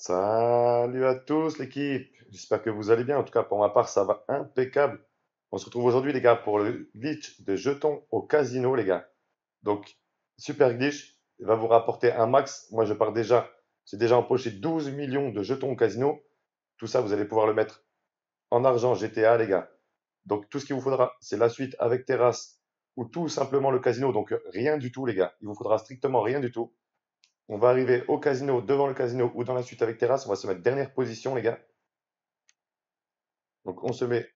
Salut à tous l'équipe, j'espère que vous allez bien. En tout cas, pour ma part, ça va impeccable. On se retrouve aujourd'hui, les gars, pour le glitch de jetons au casino, les gars. Donc, super glitch, il va vous rapporter un max. Moi, je pars déjà, j'ai déjà empoché 12 millions de jetons au casino. Tout ça, vous allez pouvoir le mettre en argent GTA, les gars. Donc, tout ce qu'il vous faudra, c'est la suite avec terrasse ou tout simplement le casino. Donc, rien du tout, les gars. Il vous faudra strictement rien du tout. On va arriver au casino, devant le casino ou dans la suite avec terrasse. On va se mettre dernière position, les gars. Donc on se met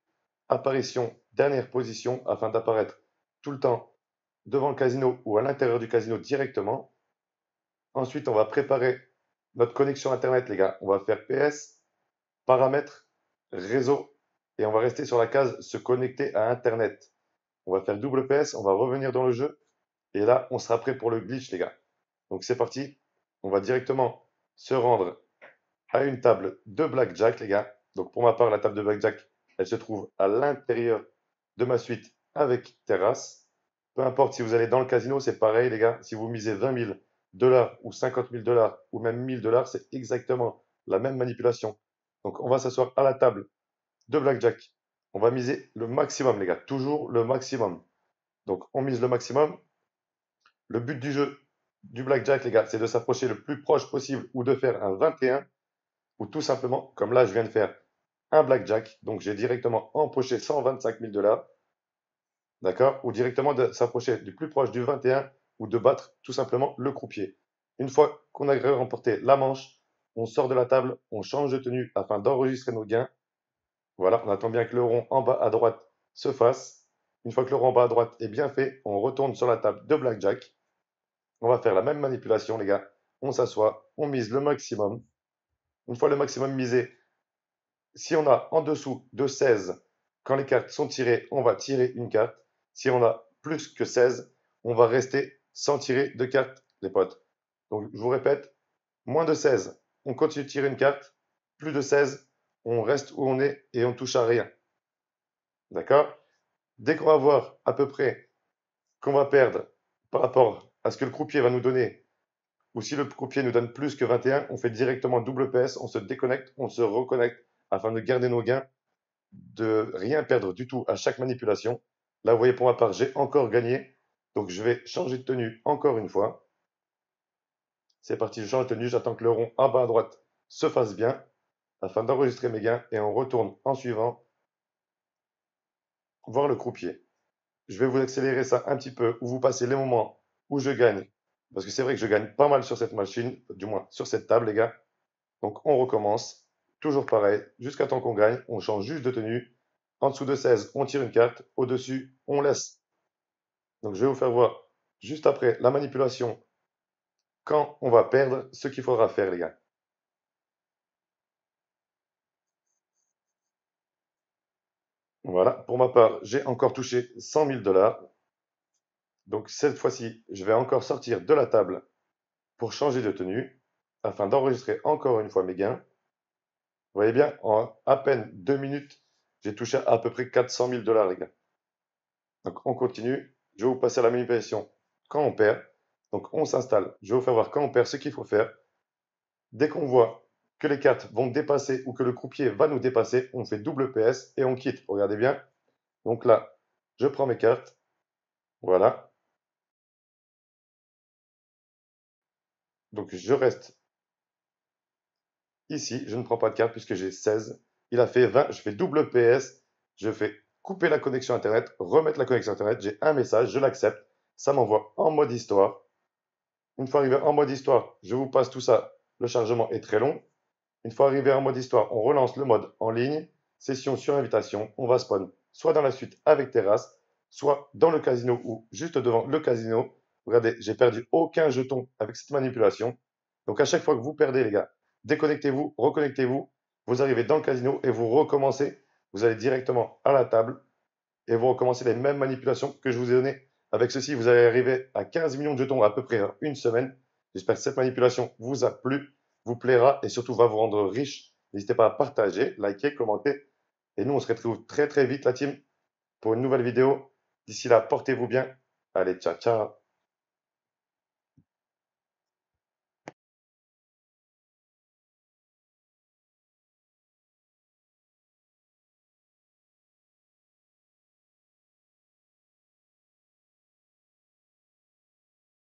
apparition, dernière position afin d'apparaître tout le temps devant le casino ou à l'intérieur du casino directement. Ensuite, on va préparer notre connexion Internet, les gars. On va faire PS, paramètres, réseau et on va rester sur la case se connecter à Internet. On va faire double PS, on va revenir dans le jeu et là, on sera prêt pour le glitch, les gars. Donc c'est parti, on va directement se rendre à une table de blackjack, les gars. Donc pour ma part, la table de blackjack, elle se trouve à l'intérieur de ma suite avec terrasse. Peu importe si vous allez dans le casino, c'est pareil, les gars. Si vous misez 20 000 dollars ou 50 000 dollars ou même 1 000 dollars, c'est exactement la même manipulation. Donc on va s'asseoir à la table de blackjack. On va miser le maximum, les gars. Toujours le maximum. Donc on mise le maximum. Le but du jeu, du blackjack, les gars, c'est de s'approcher le plus proche possible ou de faire un 21 ou tout simplement, comme là, je viens de faire un blackjack. Donc, j'ai directement empoché 125 000 dollars. D'accord Ou directement de s'approcher du plus proche du 21 ou de battre tout simplement le croupier. Une fois qu'on a remporté la manche, on sort de la table, on change de tenue afin d'enregistrer nos gains. Voilà, on attend bien que le rond en bas à droite se fasse. Une fois que le rond en bas à droite est bien fait, on retourne sur la table de blackjack. On va faire la même manipulation, les gars. On s'assoit, on mise le maximum. Une fois le maximum misé, si on a en dessous de 16, quand les cartes sont tirées, on va tirer une carte. Si on a plus que 16, on va rester sans tirer de carte, les potes. Donc, je vous répète, moins de 16, on continue de tirer une carte. Plus de 16, on reste où on est et on touche à rien. D'accord Dès qu'on va voir à peu près qu'on va perdre par rapport à ce que le croupier va nous donner, ou si le croupier nous donne plus que 21, on fait directement double PS, on se déconnecte, on se reconnecte afin de garder nos gains, de rien perdre du tout à chaque manipulation. Là, vous voyez, pour ma part, j'ai encore gagné. Donc, je vais changer de tenue encore une fois. C'est parti, je change de tenue. J'attends que le rond en bas à droite se fasse bien afin d'enregistrer mes gains et on retourne en suivant voir le croupier. Je vais vous accélérer ça un petit peu ou vous passez les moments je gagne. Parce que c'est vrai que je gagne pas mal sur cette machine, du moins sur cette table, les gars. Donc on recommence, toujours pareil, jusqu'à temps qu'on gagne, on change juste de tenue. En dessous de 16, on tire une carte, au-dessus, on laisse. Donc je vais vous faire voir juste après la manipulation, quand on va perdre, ce qu'il faudra faire, les gars. Voilà, pour ma part, j'ai encore touché 100 000 dollars. Donc cette fois-ci, je vais encore sortir de la table pour changer de tenue afin d'enregistrer encore une fois mes gains. Vous voyez bien, en à peine deux minutes, j'ai touché à peu près 400 000 dollars, les gars. Donc on continue. Je vais vous passer à la manipulation quand on perd. Donc on s'installe. Je vais vous faire voir quand on perd ce qu'il faut faire. Dès qu'on voit que les cartes vont dépasser ou que le croupier va nous dépasser, on fait double PS et on quitte. Regardez bien. Donc là, je prends mes cartes. Voilà. Donc je reste ici, je ne prends pas de carte puisque j'ai 16. Il a fait 20, je fais double PS, je fais couper la connexion Internet, remettre la connexion Internet, j'ai un message, je l'accepte, ça m'envoie en mode histoire. Une fois arrivé en mode histoire, je vous passe tout ça, le chargement est très long. Une fois arrivé en mode histoire, on relance le mode en ligne, session sur invitation, on va spawn soit dans la suite avec terrasse, soit dans le casino ou juste devant le casino Regardez, j'ai perdu aucun jeton avec cette manipulation. Donc à chaque fois que vous perdez, les gars, déconnectez-vous, reconnectez-vous. Vous arrivez dans le casino et vous recommencez. Vous allez directement à la table et vous recommencez les mêmes manipulations que je vous ai données. Avec ceci, vous allez arriver à 15 millions de jetons à peu près une semaine. J'espère que cette manipulation vous a plu, vous plaira et surtout va vous rendre riche. N'hésitez pas à partager, liker, commenter. Et nous, on se retrouve très très vite, la team, pour une nouvelle vidéo. D'ici là, portez-vous bien. Allez, ciao, ciao.